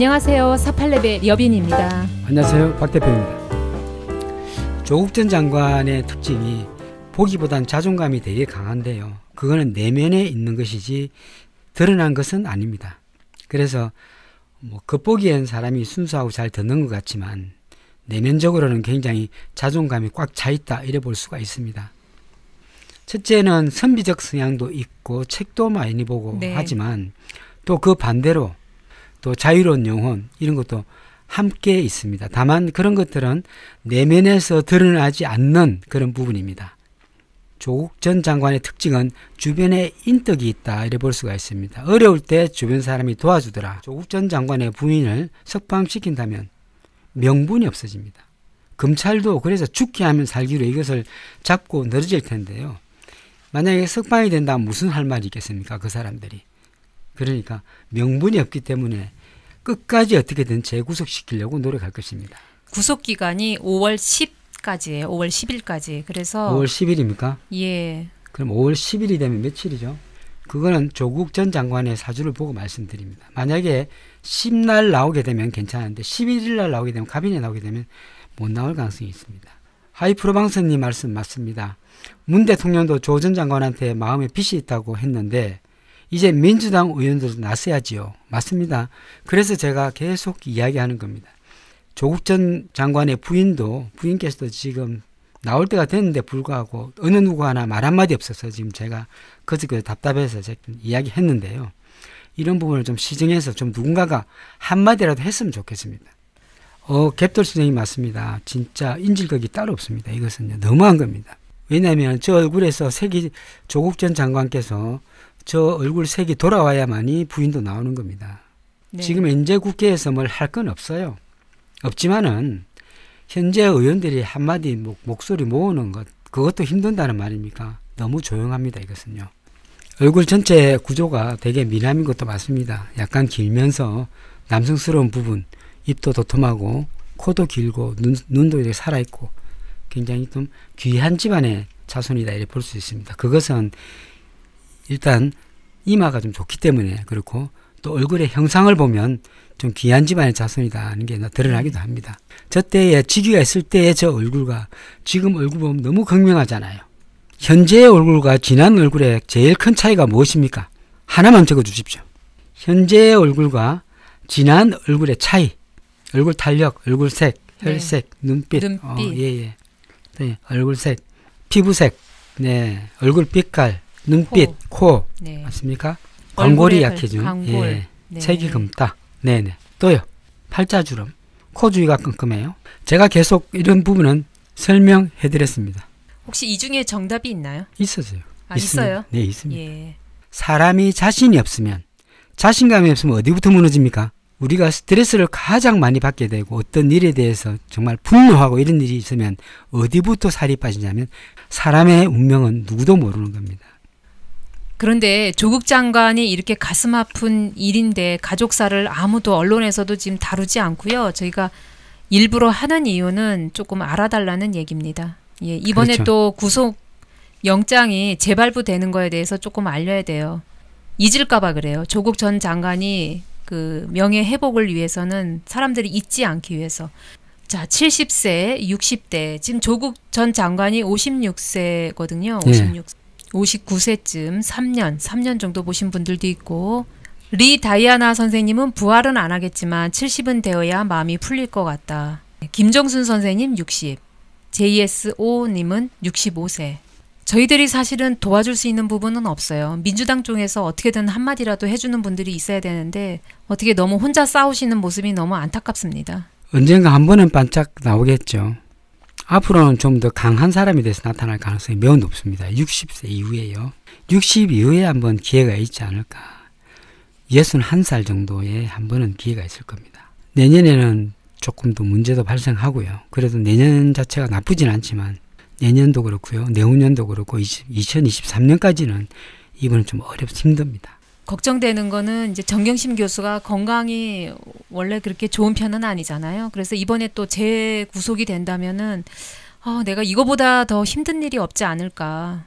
안녕하세요. 사팔레벨 여빈입니다. 안녕하세요. 박 대표입니다. 조국 전 장관의 특징이 보기보단 자존감이 되게 강한데요. 그거는 내면에 있는 것이지 드러난 것은 아닙니다. 그래서 뭐 겉보기엔 사람이 순수하고 잘 듣는 것 같지만 내면적으로는 굉장히 자존감이 꽉 차 있다 이래 볼 수가 있습니다. 첫째는 선비적 성향도 있고 책도 많이 보고 네. 하지만 또 그 반대로 또 자유로운 영혼 이런 것도 함께 있습니다. 다만 그런 것들은 내면에서 드러나지 않는 그런 부분입니다. 조국 전 장관의 특징은 주변에 인덕이 있다 이래 볼 수가 있습니다. 어려울 때 주변 사람이 도와주더라. 조국 전 장관의 부인을 석방시킨다면 명분이 없어집니다. 검찰도 그래서 죽게 하면 살기로 이것을 잡고 늘어질 텐데요. 만약에 석방이 된다면 무슨 할 말이 있겠습니까? 그 사람들이. 그러니까 명분이 없기 때문에 끝까지 어떻게든 재구속시키려고 노력할 것입니다. 구속 기간이 5월 10까지예요. 5월 10일까지. 그래서 5월 10일입니까? 예. 그럼 5월 10일이 되면 며칠이죠? 그거는 조국 전 장관의 사주를 보고 말씀드립니다. 만약에 10날 나오게 되면 괜찮은데 11일 날 나오게 되면 가빈에 나오게 되면 못 나올 가능성이 있습니다. 하이프로방스님 말씀 맞습니다. 문 대통령도 조 전 장관한테 마음에 빚이 있다고 했는데 이제 민주당 의원들도 나서야지요. 맞습니다. 그래서 제가 계속 이야기하는 겁니다. 조국 전 장관의 부인도 부인께서도 지금 나올 때가 됐는데 불구하고 어느 누구 하나 말 한마디 없어서 지금 제가 그저께 답답해서 이야기했는데요. 이런 부분을 좀 시정해서 좀 누군가가 한마디라도 했으면 좋겠습니다. 어, 갭돌 선생님 맞습니다. 진짜 인질극이 따로 없습니다. 이것은 너무한 겁니다. 왜냐하면 저 얼굴에서 세이 조국 전 장관께서 저 얼굴 색이 돌아와야만이 부인도 나오는 겁니다. 네. 지금 현재 국회에서 뭘 할 건 없어요. 없지만은 현재 의원들이 한마디 목, 목소리 모으는 것 그것도 힘든다는 말입니까? 너무 조용합니다 이것은요. 얼굴 전체 구조가 되게 미남인 것도 맞습니다. 약간 길면서 남성스러운 부분, 입도 도톰하고 코도 길고 눈, 눈도 이렇게 살아있고 굉장히 좀 귀한 집안의 자손이다 이렇게 볼 수 있습니다. 그것은 일단 이마가 좀 좋기 때문에 그렇고 또 얼굴의 형상을 보면 좀 귀한 집안의 자손이다 하는 게 드러나기도 음. 합니다. 저 때에 직위가 있을 때의 저 얼굴과 지금 얼굴 보면 너무 극명하잖아요. 현재의 얼굴과 지난 얼굴의 제일 큰 차이가 무엇입니까? 하나만 적어주십시오. 현재의 얼굴과 지난 얼굴의 차이. 얼굴 탄력, 얼굴색, 혈색, 네. 눈빛. 눈빛. 어, 예, 예. 네, 얼굴색, 피부색, 네, 얼굴 빛깔, 눈빛, 코, 네. 맞습니까? 광골이 약해지 예. 네. 색이 검다. 네네. 또요. 팔자주름, 코 주위가 끈끈해요. 제가 계속 이런 부분은 설명해드렸습니다. 혹시 이 중에 정답이 있나요? 있었어요. 아, 있어요? 네, 있습니다. 예. 사람이 자신이 없으면 자신감이 없으면 어디부터 무너집니까? 우리가 스트레스를 가장 많이 받게 되고 어떤 일에 대해서 정말 분노하고 이런 일이 있으면 어디부터 살이 빠지냐면 사람의 운명은 누구도 모르는 겁니다. 그런데 조국 장관이 이렇게 가슴 아픈 일인데 가족사를 아무도 언론에서도 지금 다루지 않고요. 저희가 일부러 하는 이유는 조금 알아달라는 얘기입니다. 예, 이번에 그렇죠. 또 구속 영장이 재발부되는 거에 대해서 조금 알려야 돼요. 잊을까봐 그래요. 조국 전 장관이 그 명예 회복을 위해서는 사람들이 잊지 않기 위해서. 자, 70세, 60대. 지금 조국 전 장관이 56세거든요. 56세. 예. 59세쯤 3년, 3년 정도 보신 분들도 있고 리 다이아나 선생님은 부활은 안 하겠지만 70은 되어야 마음이 풀릴 것 같다. 김정순 선생님 60, JSO님은 65세. 저희들이 사실은 도와줄 수 있는 부분은 없어요. 민주당 쪽에서 어떻게든 한마디라도 해주는 분들이 있어야 되는데 어떻게 너무 혼자 싸우시는 모습이 너무 안타깝습니다. 언젠가 한 번은 반짝 나오겠죠. 앞으로는 좀 더 강한 사람이 돼서 나타날 가능성이 매우 높습니다. 60세 이후에요. 60 이후에 한번 기회가 있지 않을까. 61살 정도에 한 번은 기회가 있을 겁니다. 내년에는 조금 더 문제도 발생하고요. 그래도 내년 자체가 나쁘진 않지만 내년도 그렇고요. 내후년도 그렇고 20, 2023년까지는 이번은 좀 어렵 힘듭니다. 걱정되는 거는 이제 정경심 교수가 건강이 원래 그렇게 좋은 편은 아니잖아요. 그래서 이번에 또 재구속이 된다면은 어, 내가 이거보다 더 힘든 일이 없지 않을까.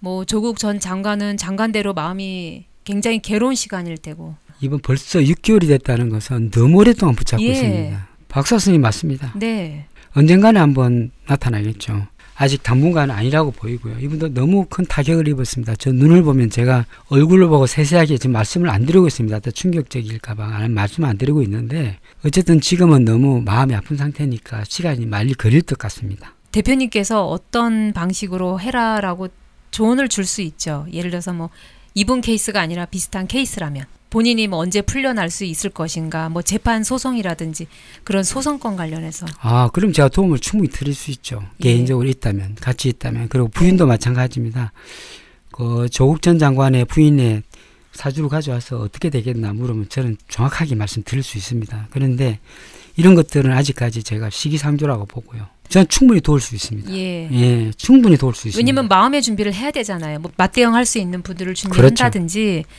뭐 조국 전 장관은 장관대로 마음이 굉장히 괴로운 시간일 테고. 이번 벌써 6개월이 됐다는 것은 너무 오랫동안 붙잡고 예. 있습니다. 박사 선생님 맞습니다. 네. 언젠가는 한번 나타나겠죠. 아직 당분간은 아니라고 보이고요. 이분도 너무 큰 타격을 입었습니다. 저 눈을 보면 제가 얼굴을 보고 세세하게 지금 말씀을 안 드리고 있습니다. 더 충격적일까봐 말씀 안 드리고 있는데 어쨌든 지금은 너무 마음이 아픈 상태니까 시간이 많이 걸릴 것 같습니다. 대표님께서 어떤 방식으로 해라라고 조언을 줄 수 있죠. 예를 들어서 뭐 이분 케이스가 아니라 비슷한 케이스라면. 본인이 뭐 언제 풀려날 수 있을 것인가 뭐 재판 소송이라든지 그런 소송권 관련해서 아 그럼 제가 도움을 충분히 드릴 수 있죠 예. 개인적으로 있다면 같이 있다면 그리고 부인도 네. 마찬가지입니다 그 조국 전 장관의 부인의 사주를 가져와서 어떻게 되겠나 물으면 저는 정확하게 말씀드릴 수 있습니다 그런데 이런 것들은 아직까지 제가 시기상조라고 보고요. 저는 충분히 도울 수 있습니다. 예. 예 충분히 도울 수 있습니다. 왜냐면 마음의 준비를 해야 되잖아요. 뭐 맞대응할 수 있는 분들을 준비한다든지 그렇죠.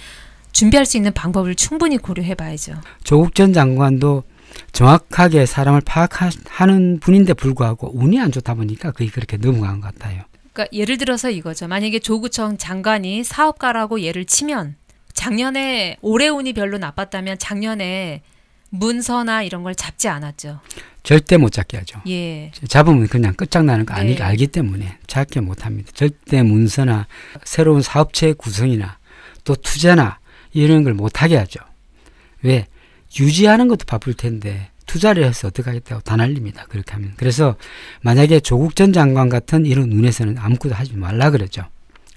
준비할 수 있는 방법을 충분히 고려해 봐야죠. 조국 전 장관도 정확하게 사람을 파악하는 분인데 불구하고 운이 안 좋다 보니까 그게 그렇게 넘어간 것 같아요. 그러니까 예를 들어서 이거죠. 만약에 조구청 장관이 사업가라고 예를 치면 작년에 올해 운이 별로 나빴다면 작년에 문서나 이런 걸 잡지 않았죠. 절대 못 잡게 하죠. 예. 잡으면 그냥 끝장나는 거 아니 예. 알기 때문에 잡게 못 합니다. 절대 문서나 새로운 사업체 구성이나 또 투자나 이런 걸 못하게 하죠. 왜? 유지하는 것도 바쁠 텐데 투자를 해서 어떡 하겠다고 다 날립니다. 그렇게 하면. 그래서 만약에 조국 전 장관 같은 이런 눈에서는 아무것도 하지 말라 그러죠.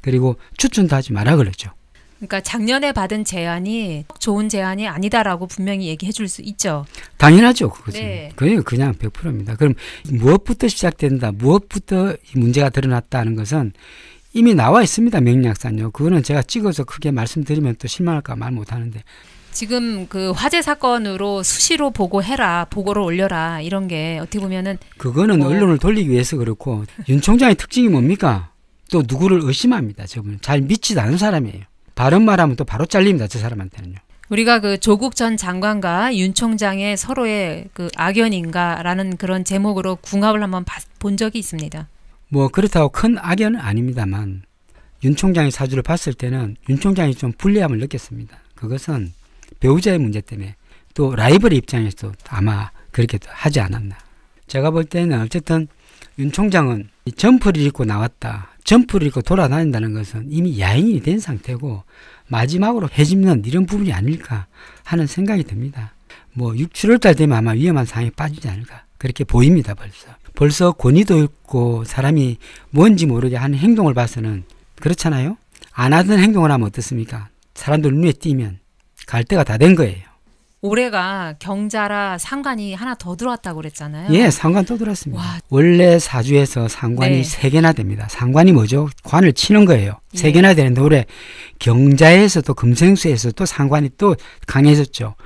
그리고 추천도 하지 말라 그러죠. 그러니까 작년에 받은 제안이 좋은 제안이 아니다라고 분명히 얘기해 줄 수 있죠. 당연하죠. 그거죠. 네. 그게 그냥 100%입니다. 그럼 무엇부터 시작된다, 무엇부터 문제가 드러났다는 것은 이미 나와 있습니다. 명량산요. 그거는 제가 찍어서 크게 말씀드리면 또 실망할까 말 못하는데. 지금 그 화재 사건으로 수시로 보고해라, 보고를 올려라 이런 게 어떻게 보면은 그거는 뭐... 언론을 돌리기 위해서 그렇고 윤 총장의 특징이 뭡니까? 또 누구를 의심합니다. 저분 잘 믿지도 않은 사람이에요. 바른 말하면 또 바로 잘립니다. 저 사람한테는요. 우리가 그 조국 전 장관과 윤 총장의 서로의 그 악연인가라는 그런 제목으로 궁합을 한번 본 적이 있습니다. 뭐 그렇다고 큰 악연은 아닙니다만 윤 총장의 사주를 봤을 때는 윤 총장이 좀 불리함을 느꼈습니다. 그것은 배우자의 문제 때문에 또 라이벌의 입장에서도 아마 그렇게 하지 않았나. 제가 볼 때는 어쨌든 윤 총장은 점프를 입고 나왔다. 점프를 입고 돌아다닌다는 것은 이미 야인이 된 상태고 마지막으로 해집는 이런 부분이 아닐까 하는 생각이 듭니다. 뭐 6, 7월달 되면 아마 위험한 상황에 빠지지 않을까 그렇게 보입니다 벌써. 벌써 권위도 있고 사람이 뭔지 모르게 하는 행동을 봐서는 그렇잖아요. 안 하던 행동을 하면 어떻습니까? 사람들 눈에 띄면 갈 때가 다 된 거예요. 올해가 경자라 상관이 하나 더 들어왔다고 그랬잖아요. 예, 상관 또 들어왔습니다. 와. 원래 사주에서 상관이 네. 세 네. 개나 됩니다. 상관이 뭐죠? 관을 치는 거예요. 세 예. 개나 되는데 올해 경자에서 도 금생수에서 도 상관이 또 강해졌죠.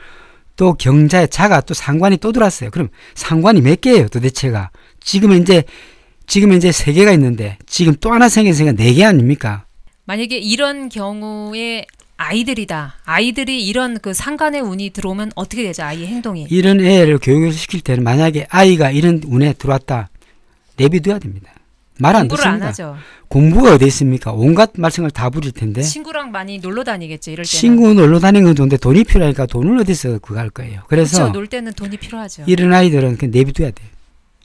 또 경자의 자가 또 상관이 또 들어왔어요. 그럼 상관이 몇 개예요, 도대체가? 지금 이제 지금 이제 세 개가 있는데 지금 또 하나 생겼으니까 네개 아닙니까? 만약에 이런 경우에 아이들이다. 아이들이 이런 그 상간의 운이 들어오면 어떻게 되죠? 아이의 행동이. 이런 애를 교육을 시킬 때는 만약에 아이가 이런 운에 들어왔다. 내비둬야 됩니다. 말 안 듣습니다. 안 하죠. 공부가 어디 있습니까? 온갖 말씀을 다 부릴 텐데. 친구랑 많이 놀러 다니겠죠. 이럴 친구 놀러 다니는 건 좋은데 돈이 필요하니까 돈을 어디서 그할 거예요. 그래서 그렇놀 때는 돈이 필요하죠. 이런 아이들은 그냥 내비둬야 돼요.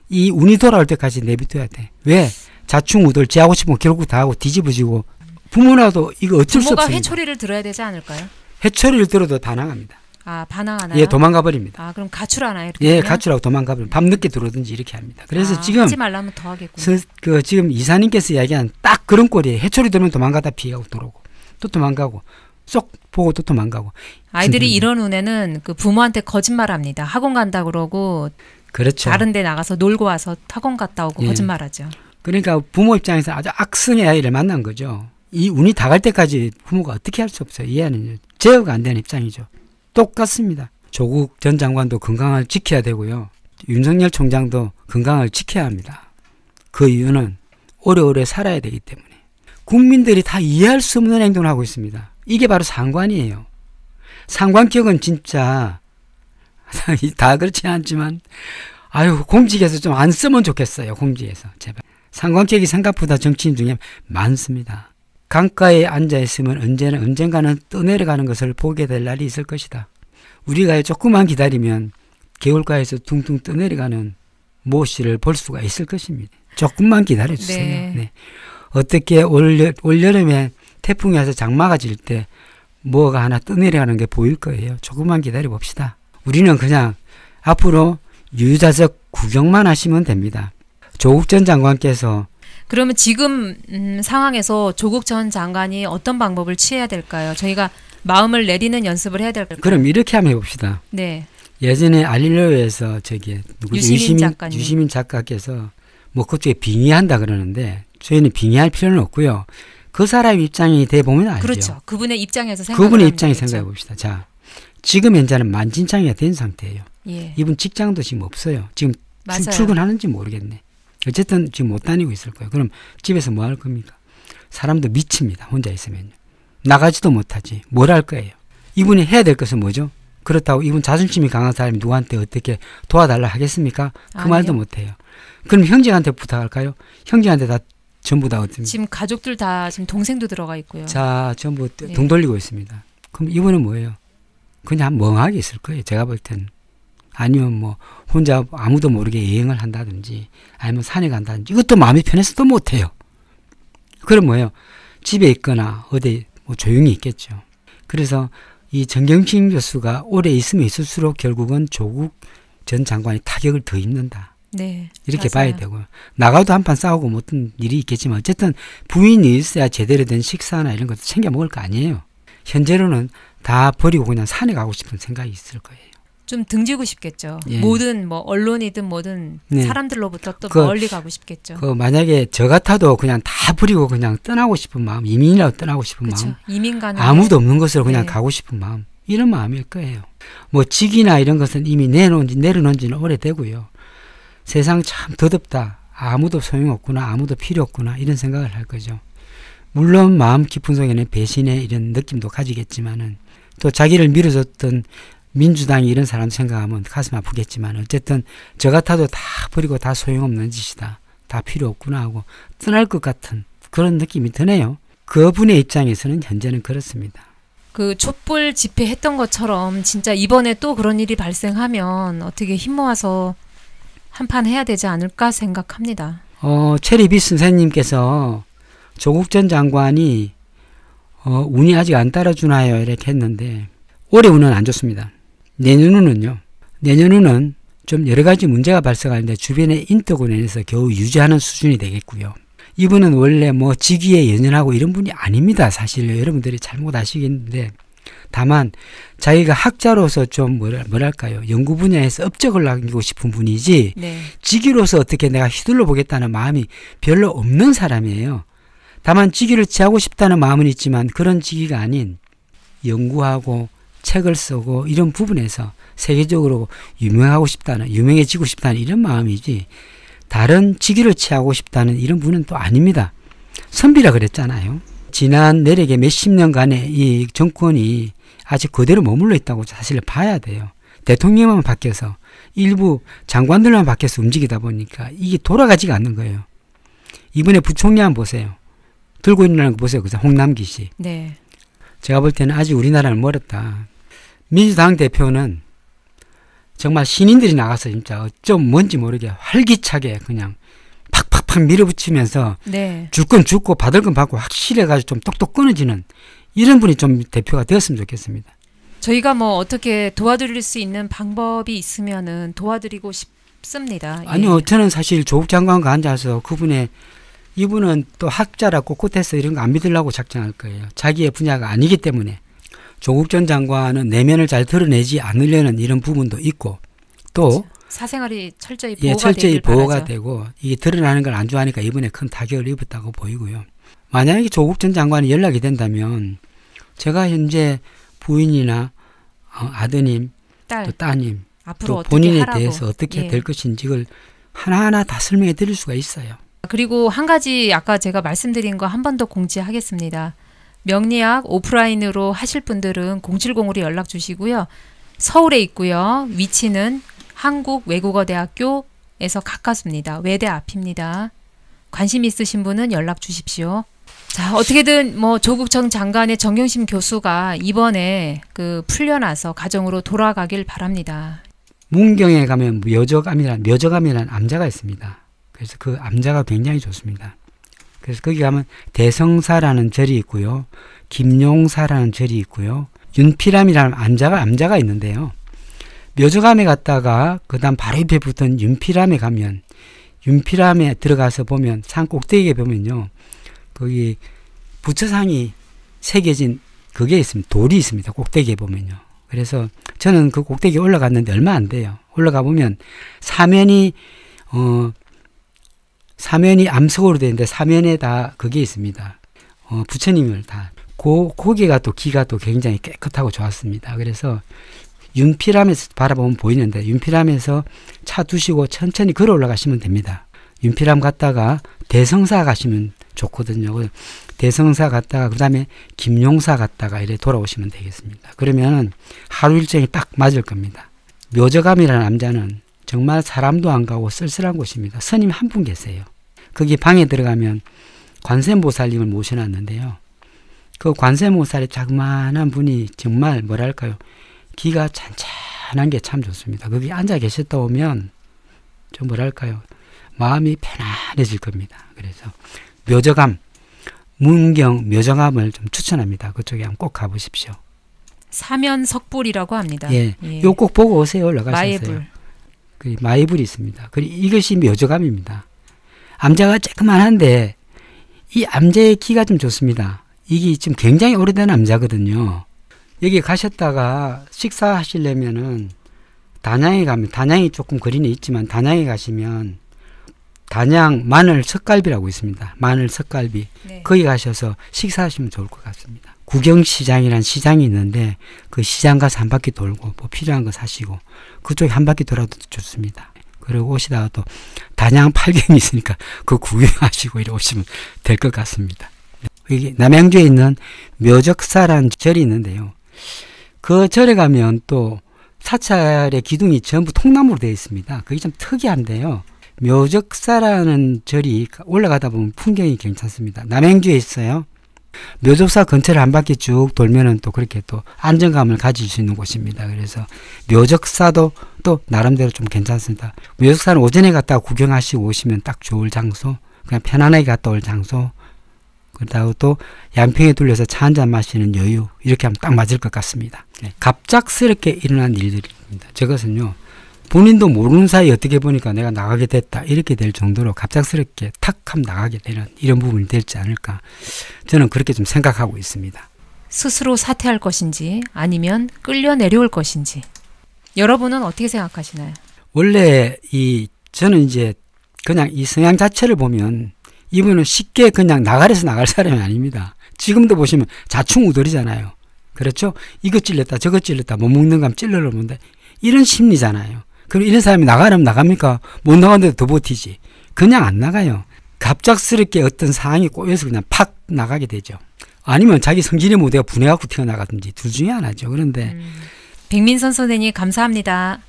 이 운이 돌아올 때까지 내비둬야 돼. 왜? 자충우돌 지하고 싶으면 결국 다 하고 뒤집어지고 부모라도 이거 어쩔 수 없어요. 부모가 해초리를 들어야 되지 않을까요? 해초리를 들어도 반항합니다. 아 반항하나요? 예 도망가 버립니다. 아 그럼 가출하나요? 이렇게 예 가출하고 도망가 버립니다. 밤 늦게 들어오든지 이렇게 합니다. 그래서 아, 지금 하지 말라면 더 하겠군요. 그 지금 이사님께서 이야기한 딱 그런 꼴이에요. 해초리 들면 도망가다 피하고 들어오고 또 도망가고 쏙 보고 또 도망가고. 아이들이 진단 이런 운에는 그 부모한테 거짓말합니다. 학원 간다 그러고 그렇죠. 다른 데 나가서 놀고 와서 학원 갔다 오고 예. 거짓말하죠. 그러니까 부모 입장에서 아주 악성의 아이를 만난 거죠. 이 운이 다 갈 때까지 부모가 어떻게 할 수 없어요. 이해하는 제어가 안 되는 입장이죠. 똑같습니다. 조국 전 장관도 건강을 지켜야 되고요. 윤석열 총장도 건강을 지켜야 합니다. 그 이유는 오래오래 살아야 되기 때문에. 국민들이 다 이해할 수 없는 행동을 하고 있습니다. 이게 바로 상관이에요. 상관격은 진짜 다 그렇지 않지만 아유 공직에서 좀 안 쓰면 좋겠어요. 공직에서 제발. 상관격이 생각보다 정치인 중에 많습니다. 강가에 앉아 있으면 언제나 언젠가는 떠내려가는 것을 보게 될 날이 있을 것이다. 우리가 조금만 기다리면 개울가에서 둥둥 떠내려가는 모 씨를 볼 수가 있을 것입니다. 조금만 기다려주세요. 네. 네. 어떻게 올여름에 태풍이 와서 장마가 질때 뭐가 하나 떠내려가는 게 보일 거예요. 조금만 기다려 봅시다. 우리는 그냥 앞으로 유유자적 구경만 하시면 됩니다. 조국 전 장관께서 그러면 지금 음, 상황에서 조국 전 장관이 어떤 방법을 취해야 될까요? 저희가 마음을 내리는 연습을 해야 될까요? 그럼 이렇게 한번 해봅시다. 네. 예전에 알릴로에서 저기 누구지 유시민, 작가님. 유시민 작가께서 뭐 그쪽에 빙의한다 그러는데 저희는 빙의할 필요는 없고요. 그 사람 입장이 돼 보면 알죠. 그렇죠. 그분의 입장에서 생각 그분의 입장이 생각해 봅시다. 자, 지금 현재는 만진창이가된 상태예요. 예. 이분 직장도 지금 없어요. 지금 맞아요. 출근하는지 모르겠네. 어쨌든 지금 못 다니고 있을 거예요. 그럼 집에서 뭐 할 겁니까? 사람도 미칩니다. 혼자 있으면 나가지도 못하지. 뭘 할 거예요? 이분이 해야 될 것은 뭐죠? 그렇다고 이분 자존심이 강한 사람이 누구한테 어떻게 도와달라 하겠습니까? 그 아니요. 말도 못해요. 그럼 형제한테 부탁할까요? 형제한테 다 전부 다 어떻게 지금 가족들 다 지금 동생도 들어가 있고요. 자 전부 네. 등 돌리고 있습니다. 그럼 이분은 뭐예요? 그냥 멍하게 있을 거예요. 제가 볼 땐. 아니면 뭐 혼자 아무도 모르게 여행을 한다든지 아니면 산에 간다든지 이것도 마음이 편해서 도 못해요. 그럼 뭐예요? 집에 있거나 어디 뭐 조용히 있겠죠. 그래서 이 정경심 교수가 오래 있으면 있을수록 결국은 조국 전 장관이 타격을 더 입는다. 네, 이렇게 맞아요. 봐야 되고요. 나가도 한판 싸우고 못한 뭐 일이 있겠지만 어쨌든 부인이 있어야 제대로 된 식사나 이런 것도 챙겨 먹을 거 아니에요. 현재로는 다 버리고 그냥 산에 가고 싶은 생각이 있을 거예요. 좀 등지고 싶겠죠. 예. 모든 뭐 언론이든 뭐든 네. 사람들로부터 또 그, 멀리 가고 싶겠죠. 그 만약에 저 같아도 그냥 다 버리고 그냥 떠나고 싶은 마음, 이민이라도 떠나고 싶은 그쵸. 마음, 이민 가는 아무도 없는 곳으로 그냥 네. 가고 싶은 마음 이런 마음일 거예요. 뭐 직이나 이런 것은 이미 내놓은 지 내려놓은 지는 오래되고요. 세상 참 더덥다. 아무도 소용없구나. 아무도 필요 없구나. 이런 생각을 할 거죠. 물론 마음 깊은 속에는 배신의 이런 느낌도 가지겠지만은 또 자기를 밀어줬던 민주당이 이런 사람 생각하면 가슴 아프겠지만 어쨌든 저 같아도 다 버리고 다 소용없는 짓이다. 다 필요 없구나 하고 떠날 것 같은 그런 느낌이 드네요. 그분의 입장에서는 현재는 그렇습니다. 그 촛불 집회했던 것처럼 진짜 이번에 또 그런 일이 발생하면 어떻게 힘모아서 한 판 해야 되지 않을까 생각합니다. 어, 체리비 선생님께서 조국 전 장관이 어, 운이 아직 안 따라주나요? 이렇게 했는데 올해 운은 안 좋습니다. 내년 운은요. 내년 운은 좀 여러 가지 문제가 발생하는데 주변의 인터으로인서 겨우 유지하는 수준이 되겠고요. 이분은 원래 뭐 직위에 연연하고 이런 분이 아닙니다. 사실 여러분들이 잘못 아시겠는데 다만 자기가 학자로서 좀 뭐랄까요 연구 분야에서 업적을 남기고 싶은 분이지 네. 직위로서 어떻게 내가 휘둘러 보겠다는 마음이 별로 없는 사람이에요. 다만 직위를 취하고 싶다는 마음은 있지만 그런 직위가 아닌 연구하고 책을 쓰고 이런 부분에서 세계적으로 유명하고 싶다는 유명해지고 싶다는 이런 마음이지 다른 직위를 취하고 싶다는 이런 분은 또 아닙니다. 선비라 그랬잖아요. 지난 내력의 몇십 년간의 이 정권이 아직 그대로 머물러 있다고 사실 봐야 돼요. 대통령만 바뀌어서 일부 장관들만 바뀌어서 움직이다 보니까 이게 돌아가지가 않는 거예요. 이번에 부총리 한번 보세요. 들고 있는거 보세요. 그래서 홍남기 씨. 네. 제가 볼 때는 아직 우리나라는 멀었다. 민주당 대표는 정말 신인들이 나가서 진짜 어쩜 뭔지 모르게 활기차게 그냥 팍팍팍 밀어붙이면서 네. 줄건 줄고 받을 건 받고 확실해가지고 좀 똑똑 끊어지는 이런 분이 좀 대표가 되었으면 좋겠습니다. 저희가 뭐 어떻게 도와드릴 수 있는 방법이 있으면은 도와드리고 싶습니다. 예. 아니요, 저는 사실 조국 장관과 앉아서 그분의 이분은 또 학자라고 코테서 이런 거 안 믿으려고 작정할 거예요. 자기의 분야가 아니기 때문에 조국 전 장관은 내면을 잘 드러내지 않으려는 이런 부분도 있고 또 그렇죠. 사생활이 철저히 예, 보호가, 예, 철저히 보호가 바라죠. 되고 이게 드러나는 걸 안 좋아하니까 이번에 큰 타격을 입었다고 보이고요. 만약에 조국 전 장관이 연락이 된다면 제가 현재 부인이나 어, 아드님 딸, 또 따님 또 본인에 하라고. 대해서 어떻게 예. 될 것인지 를 하나하나 다 설명해 드릴 수가 있어요. 그리고 한 가지 아까 제가 말씀드린 거 한 번 더 공지하겠습니다. 명리학 오프라인으로 하실 분들은 070으로 연락 주시고요. 서울에 있고요. 위치는 한국외국어대학교에서 가깝습니다. 외대 앞입니다. 관심 있으신 분은 연락 주십시오. 자, 어떻게든 뭐 조국 전 장관의 정경심 교수가 이번에 그 풀려나서 가정으로 돌아가길 바랍니다. 문경에 가면 묘저감이란 묘저감이란 암자가 있습니다. 그래서 그 암자가 굉장히 좋습니다. 그래서 거기 가면 대성사라는 절이 있고요. 김용사라는 절이 있고요. 윤피람이라는 암자가 암자가 있는데요. 묘주감에 갔다가 그다음 바로 옆에 붙은 윤피람에 가면 윤피람에 들어가서 보면 산 꼭대기에 보면요. 거기 부처상이 새겨진 그게 있습니다. 돌이 있습니다. 꼭대기에 보면요. 그래서 저는 그 꼭대기에 올라갔는데 얼마 안 돼요. 올라가 보면 사면이 어 사면이 암석으로 되는데 사면에 다 그게 있습니다. 어, 부처님을 다. 고, 고개가 또 기가 또 굉장히 깨끗하고 좋았습니다. 그래서 윤필암에서 바라보면 보이는데 윤필암에서 차 두시고 천천히 걸어 올라가시면 됩니다. 윤필암 갔다가 대성사 가시면 좋거든요. 그 대성사 갔다가 그 다음에 김용사 갔다가 이래 돌아오시면 되겠습니다. 그러면 하루 일정이 딱 맞을 겁니다. 묘저감이라는 남자는 정말 사람도 안 가고 쓸쓸한 곳입니다. 스님 한 분 계세요. 거기 방에 들어가면 관세음살님을 모셔놨는데요. 그관세음살이 자그마한 분이 정말 뭐랄까요. 기가 찬찬한 게 참 좋습니다. 거기 앉아 계셨다 오면 좀 뭐랄까요. 마음이 편안해질 겁니다. 그래서 묘저감, 문경 묘저감을 좀 추천합니다. 그쪽에 한번 꼭 가보십시오. 사면 석불이라고 합니다. 예. 예. 요꼭 보고 오세요. 올라가셔서. 마예불. 그마이블이 있습니다. 그리고 이것이 묘저감입니다. 암자가 조그만한데 이 암자의 키가 좀 좋습니다. 이게 지금 굉장히 오래된 암자거든요. 여기 가셨다가 식사하시려면은 단양에 가면 단양이 조금 거리는 있지만 단양에 가시면 단양 마늘 석갈비라고 있습니다. 마늘 석갈비 네. 거기 가셔서 식사하시면 좋을 것 같습니다. 구경시장이란 시장이 있는데 그 시장 가서 한 바퀴 돌고 뭐 필요한 거 사시고 그쪽에 한 바퀴 돌아도 좋습니다. 그리고 오시다가 또 단양 팔경이 있으니까 그 구경하시고 이렇게 오시면 될 것 같습니다. 여기 남양주에 있는 묘적사란 절이 있는데요. 그 절에 가면 또 사찰의 기둥이 전부 통나무로 되어 있습니다. 그게 참 특이한데요. 묘적사라는 절이 올라가다 보면 풍경이 괜찮습니다. 남양주에 있어요. 묘족사 근처를 한 바퀴 쭉 돌면은 또 그렇게 또 안정감을 가질 수 있는 곳입니다. 그래서 묘적사도 또 나름대로 좀 괜찮습니다. 묘적사는 오전에 갔다 가 구경하시고 오시면 딱 좋을 장소, 그냥 편안하게 갔다 올 장소, 그렇다고 또 양평에 둘러서 차 한잔 마시는 여유 이렇게 하면 딱 맞을 것 같습니다. 네, 갑작스럽게 일어난 일들입니다. 저것은요. 본인도 모르는 사이 어떻게 보니까 내가 나가게 됐다 이렇게 될 정도로 갑작스럽게 탁함 나가게 되는 이런 부분이 될지 않을까 저는 그렇게 좀 생각하고 있습니다. 스스로 사퇴할 것인지 아니면 끌려 내려올 것인지 여러분은 어떻게 생각하시나요? 원래 이 저는 이제 그냥 이 성향 자체를 보면 이분은 쉽게 그냥 나가래서 나갈 사람이 아닙니다. 지금도 보시면 자충우돌이잖아요. 그렇죠? 이것 찔렸다 저것 찔렸다 못 뭐 먹는 감찔러놓본데 이런 심리잖아요. 그리고 이런 사람이 나가려면 나갑니까? 못 나가는데 도더 버티지. 그냥 안 나가요. 갑작스럽게 어떤 상황이 꼬여서 그냥 팍 나가게 되죠. 아니면 자기 성질이 무대가 분해갖고 튀어나가든지 둘 중에 하나죠. 그런데 음. 백민선 선생님 감사합니다.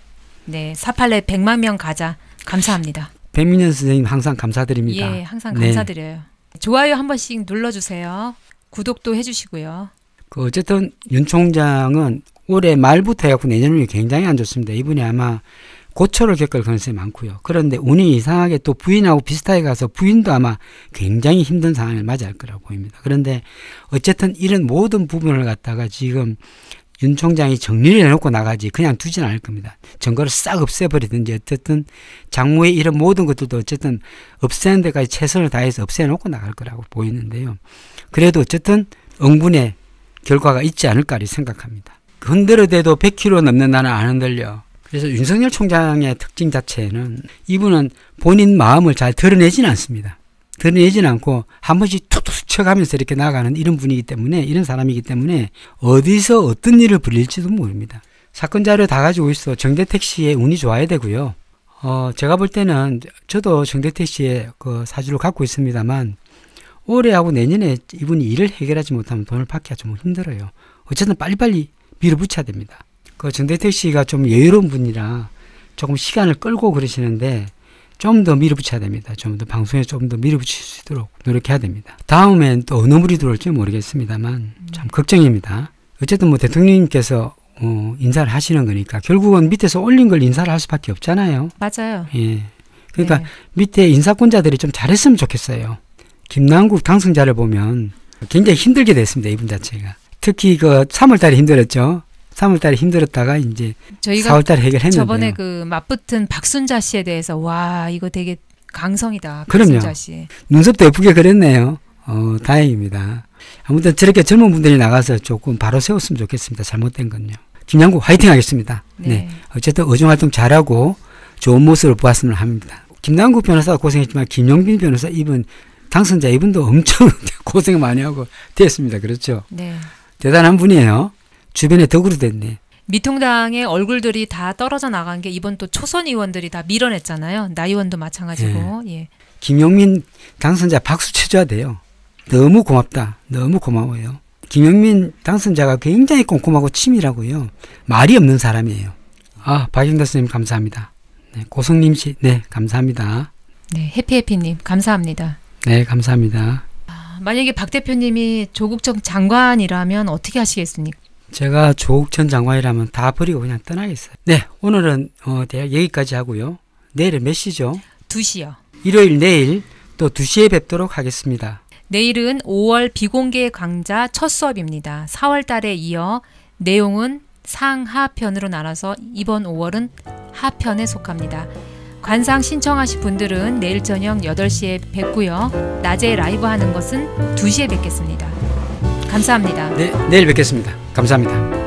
네, 사팔레 백만명 가자. 감사합니다. 백민선 선생님 항상 감사드립니다. 예, 항상 네. 감사드려요. 네. 좋아요 한 번씩 눌러주세요. 구독도 해주시고요. 그 어쨌든 윤 총장은 올해 말부터 해갖고 내년 운이 굉장히 안 좋습니다. 이분이 아마 고초를 겪을 가능성이 많고요. 그런데 운이 이상하게 또 부인하고 비슷하게 가서 부인도 아마 굉장히 힘든 상황을 맞이할 거라고 보입니다. 그런데 어쨌든 이런 모든 부분을 갖다가 지금 윤 총장이 정리를 해놓고 나가지 그냥 두진 않을 겁니다. 증거를 싹 없애버리든지 어쨌든 장모의 이런 모든 것들도 어쨌든 없애는 데까지 최선을 다해서 없애놓고 나갈 거라고 보이는데요. 그래도 어쨌든 응분의 결과가 있지 않을까를 생각합니다. 흔들어대도 100km 넘는 나는 안 흔들려. 그래서 윤석열 총장의 특징 자체는 이분은 본인 마음을 잘드러내지 않습니다. 드러내진 않고 한 번씩 툭툭 스쳐가면서 이렇게 나가는 이런 분이기 때문에 이런 사람이기 때문에 어디서 어떤 일을 벌릴지도 모릅니다. 사건 자료 다 가지고 있어 정대택 씨의 운이 좋아야 되고요. 어, 제가 볼 때는 저도 정대택 씨의 그 사주를 갖고 있습니다만 올해하고 내년에 이분이 일을 해결하지 못하면 돈을 받기가 좀 힘들어요. 어쨌든 빨리빨리 밀어붙여야 됩니다. 그 정대택 씨가 좀 여유로운 분이라 조금 시간을 끌고 그러시는데 좀 더 밀어붙여야 됩니다. 좀 더 방송에 좀 더 밀어붙일 수 있도록 노력해야 됩니다. 다음엔 또 어느 물이 들어올지 모르겠습니다만 참 걱정입니다. 어쨌든 뭐 대통령님께서 어, 인사를 하시는 거니까 결국은 밑에서 올린 걸 인사를 할 수밖에 없잖아요. 맞아요. 예. 그러니까 네. 밑에 인사권자들이 좀 잘했으면 좋겠어요. 김남국 당선자를 보면 굉장히 힘들게 됐습니다. 이분 자체가. 특히 그 3월달에 힘들었죠. 3월달에 힘들었다가 이제 저희가 4월달에 해결했는데 저번에 그 맞붙은 박순자 씨에 대해서 와 이거 되게 강성이다. 그럼요. 눈썹도 예쁘게 그렸네요. 어, 다행입니다. 아무튼 저렇게 젊은 분들이 나가서 조금 바로 세웠으면 좋겠습니다. 잘못된 건요. 김양국 화이팅 하겠습니다. 네. 네. 어쨌든 의정활동 잘하고 좋은 모습을 보았으면 합니다. 김남국 변호사 가 고생했지만 김용빈 변호사 이분 당선자 이분도 엄청 고생 많이 하고 됐습니다. 그렇죠? 네. 대단한 분이에요. 주변에 덕으로 됐네. 미통당의 얼굴들이 다 떨어져 나간 게 이번 또 초선 의원들이 다 밀어냈잖아요. 나 의원도 마찬가지고. 예. 예. 김용민 당선자 박수 쳐줘야 돼요. 너무 고맙다. 너무 고마워요. 김영민 당선자가 굉장히 꼼꼼하고 치밀하고요. 말이 없는 사람이에요. 아, 박영다 선생님 감사합니다. 네, 고성님 씨, 네, 감사합니다. 네, 해피해피님 감사합니다. 네, 감사합니다. 만약에 박 대표님이 조국 전 장관이라면 어떻게 하시겠습니까? 제가 조국 전 장관이라면 다 버리고 그냥 떠나겠어요. 네, 오늘은 어, 대학 여기까지 하고요. 내일은 몇 시죠? 2시요. 일요일 내일 또 2시에 뵙도록 하겠습니다. 내일은 5월 비공개 강좌 첫 수업입니다. 4월 달에 이어 내용은 상하편으로 나눠서 이번 5월은 하편에 속합니다. 관상 신청하신 분들은 내일 저녁 8시에 뵙고요. 낮에 라이브 하는 것은 2시에 뵙겠습니다. 감사합니다. 네, 내일 뵙겠습니다. 감사합니다.